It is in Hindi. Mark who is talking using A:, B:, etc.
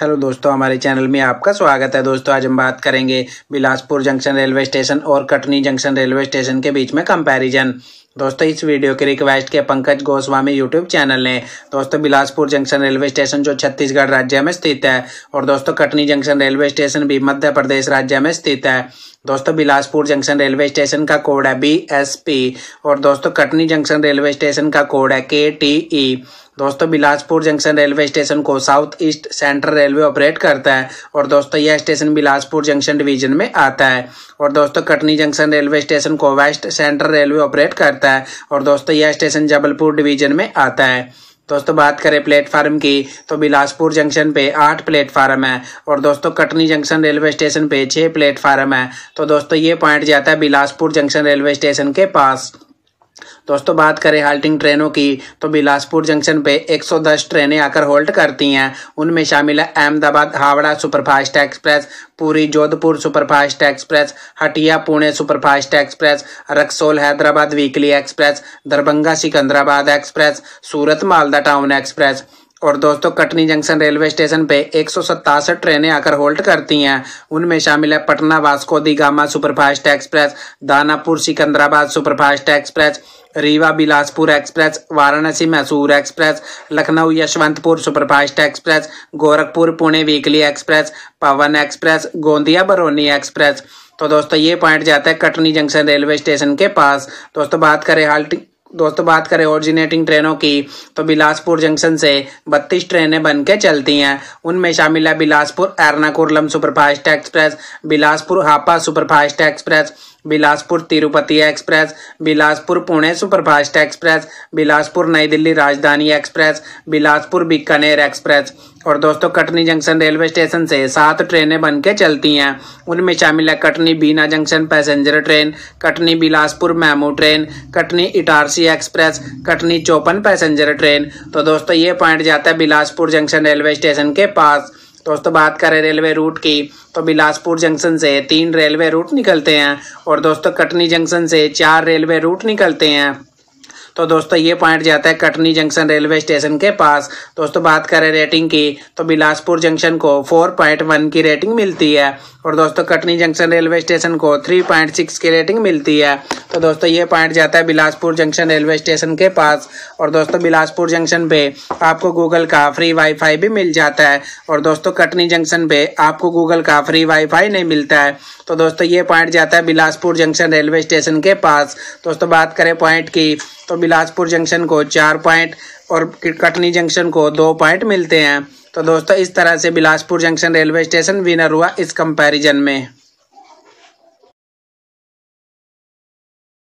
A: हेलो दोस्तों हमारे चैनल में आपका स्वागत है दोस्तों आज हम बात करेंगे बिलासपुर जंक्शन रेलवे स्टेशन और कटनी जंक्शन रेलवे स्टेशन के बीच में कंपैरिजन दोस्तों इस वीडियो के रिक्वेस्ट के पंकज गोस्वामी यूट्यूब चैनल ने दोस्तों बिलासपुर जंक्शन रेलवे स्टेशन जो छत्तीसगढ़ राज्य में स्थित है और दोस्तों कटनी जंक्शन रेलवे स्टेशन भी मध्य प्रदेश राज्य में स्थित है दोस्तों बिलासपुर जंक्शन रेलवे स्टेशन का कोड है बी एस पी और दोस्तों कटनी जंक्शन रेलवे स्टेशन का कोड है के टी ई दोस्तों बिलासपुर जंक्शन रेलवे स्टेशन को south east central railway operate करता है और दोस्तों यह स्टेशन बिलासपुर जंक्शन डिवीजन में आता है और दोस्तों कटनी जंक्शन रेलवे स्टेशन को वेस्ट सेंट्रल रेलवे ऑपरेट करता है और दोस्तों यह स्टेशन जबलपुर डिवीजन में आता है दोस्तों बात करें प्लेटफार्म की तो बिलासपुर जंक्शन पे आठ प्लेटफार्म है और दोस्तों कटनी जंक्शन रेलवे स्टेशन पे छः प्लेटफार्म है तो दोस्तों ये पॉइंट जाता है बिलासपुर जंक्शन रेलवे स्टेशन के पास दोस्तों बात करें हाल्टिंग ट्रेनों की तो बिलासपुर जंक्शन पे 110 ट्रेनें आकर होल्ट करती हैं उनमें शामिल है Ahmedabad Howrah superfast express Puri Jodhpur superfast express Hatia Pune superfast express Raxaul Hyderabad weekly express Darbhanga Secunderabad express Surat Malda town express और दोस्तों कटनी जंक्शन रेलवे स्टेशन पे एक ट्रेनें आकर होल्ड करती हैं उनमें शामिल है Patna Vasco da Gama superfast express Danapur Secunderabad superfast express Rewa Bilaspur express Varanasi Mysore express Lucknow Yesvantpur superfast express Gorakhpur Pune weekly express Pawan express Gondia Barauni express तो दोस्तों ये पॉइंट जाता है कटनी जंक्शन रेलवे स्टेशन के पास दोस्तों बात करें हाल्ट दोस्तों बात करें ओरिजिनेटिंग ट्रेनों की तो बिलासपुर जंक्शन से 32 ट्रेनें बन के चलती हैं उनमें शामिल है Bilaspur Ernakulam superfast express Bilaspur Hapa superfast express Bilaspur Tirupati express Bilaspur Pune superfast express Bilaspur Nai Delhi राजधानी एक्सप्रेस बिलासपुर बीकानेर एक्सप्रेस और दोस्तों कटनी जंक्शन रेलवे स्टेशन से सात ट्रेनें बन के चलती हैं उनमें शामिल है Katni Bina junction passenger train Katni Bilaspur MEMU train Katni Itarsi express Katni Chopan passenger train तो दोस्तों ये पॉइंट जाता है बिलासपुर जंक्शन रेलवे स्टेशन के पास दोस्तों तो बात करें रेलवे रूट की तो बिलासपुर जंक्शन से तीन रेलवे रूट निकलते हैं और दोस्तों कटनी जंक्शन से चार रेलवे रूट निकलते हैं तो दोस्तों ये पॉइंट जाता है कटनी जंक्शन रेलवे स्टेशन के पास दोस्तों बात करें रेटिंग की तो बिलासपुर जंक्शन को 4.1 की रेटिंग मिलती है और दोस्तों कटनी जंक्शन रेलवे स्टेशन को 3.6 की रेटिंग मिलती है तो दोस्तों ये पॉइंट जाता है बिलासपुर जंक्शन रेलवे स्टेशन के पास और दोस्तों बिलासपुर जंक्शन पे आपको गूगल का फ्री वाईफाई भी मिल जाता है और दोस्तों कटनी जंक्शन पे आपको गूगल का फ्री वाईफाई नहीं मिलता है तो दोस्तों ये पॉइंट जाता है बिलासपुर जंक्शन रेलवे स्टेशन के पास दोस्तों बात करें पॉइंट की तो बिलासपुर जंक्शन को चार पॉइंट और कटनी जंक्शन को दो पॉइंट मिलते हैं तो दोस्तों इस तरह से Bilaspur junction railway station winner हुआ इस कंपैरिजन में